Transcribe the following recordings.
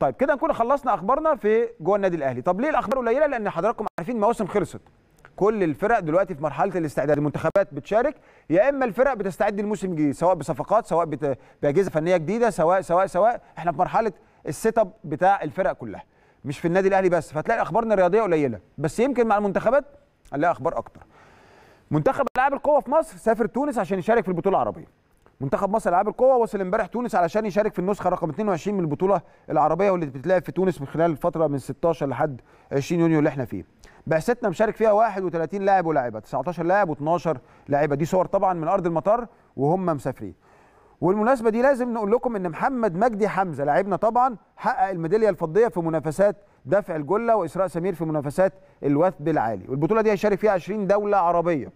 طيب كده نكون خلصنا اخبارنا في جوه النادي الاهلي طب ليه الاخبار قليله لان حضراتكم عارفين المواسم خلصت كل الفرق دلوقتي في مرحله الاستعداد المنتخبات بتشارك يا اما الفرق بتستعد للموسم الجديد سواء بصفقات سواء باجهزه فنيه جديده سواء سواء سواء احنا في مرحله السيت اب بتاع الفرق كلها مش في النادي الاهلي بس فتلاقي اخبارنا الرياضيه قليله بس يمكن مع المنتخبات هنلاقي اخبار اكتر منتخب العاب القوه في مصر سافر تونس عشان يشارك في البطوله العربيه منتخب مصر العاب القوه وصل امبارح تونس علشان يشارك في النسخه رقم 22 من البطوله العربيه واللي بتتلعب في تونس من خلال الفتره من 16 لحد 20 يونيو اللي احنا فيه. بعثتنا مشارك فيها 31 لاعب ولاعبه 19 لاعب و12 لاعبه دي صور طبعا من ارض المطار وهم مسافرين. والمناسبه دي لازم نقول لكم ان محمد مجدي حمزه لاعبنا طبعا حقق الميداليه الفضيه في منافسات دفع الجله واسراء سمير في منافسات الوثب العالي والبطوله دي هيشارك فيها 20 دوله عربيه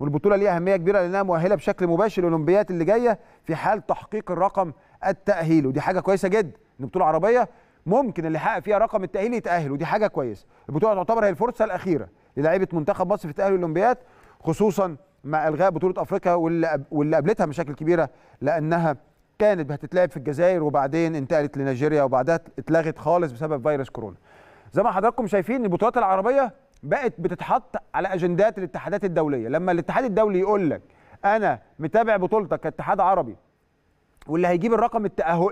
والبطوله ليها اهميه كبيره لانها مؤهله بشكل مباشر للاولمبيات اللي جايه في حال تحقيق الرقم التاهيل ودي حاجه كويسه جدا ان بطوله عربيه ممكن اللي حقق فيها رقم التاهيل يتاهل ودي حاجه كويسه البطوله تعتبر هي الفرصه الاخيره للاعيبه منتخب مصر في تاهل الاولمبيات خصوصا مع الغاء بطوله افريقيا واللي قابلتها مشاكل كبيره لانها كانت هتتلعب في الجزائر وبعدين انتقلت لنيجيريا وبعدها اتلغت خالص بسبب فيروس كورونا زي ما حضراتكم شايفين البطولات العربيه بقت بتتحط على اجندات الاتحادات الدوليه لما الاتحاد الدولي يقول لك انا متابع بطولتك كاتحاد عربي واللي هيجيب الرقم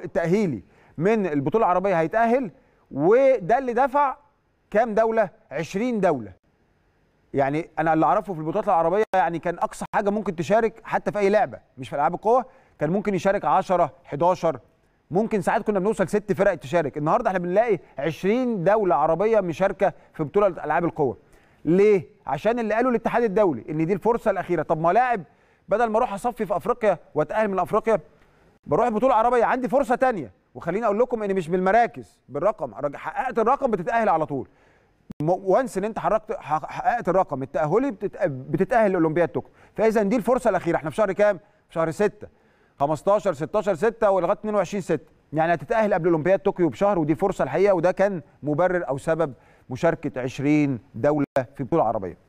التاهيلي من البطوله العربيه هيتاهل وده اللي دفع كام دوله 20 دوله يعني انا اللي اعرفه في البطولات العربيه يعني كان اقصى حاجه ممكن تشارك حتى في اي لعبه مش في العاب القوه كان ممكن يشارك 10 11 ممكن ساعات كنا بنوصل ست فرق تشارك النهارده احنا بنلاقي 20 دوله عربيه مشاركه في بطوله العاب القوه ليه عشان اللي قالوا الاتحاد الدولي ان دي الفرصه الاخيره طب ما لاعب بدل ما اروح اصفي في افريقيا واتاهل من افريقيا بروح بطوله عربيه عندي فرصه تانية وخليني اقول لكم ان مش بالمراكز بالرقم حققت الرقم بتتاهل على طول وانس ان انت حركت حققت الرقم التاهلي بتتاهل لاولمبياد طوكيو فاذا دي الفرصه الاخيره احنا في شهر كام في شهر 6 15 16 6 ولغايه 22 6 يعني هتتاهل قبل اولمبياد طوكيو بشهر ودي فرصه الحقيقه وده كان مبرر او سبب مشاركه 20 دوله في بطوله عربيه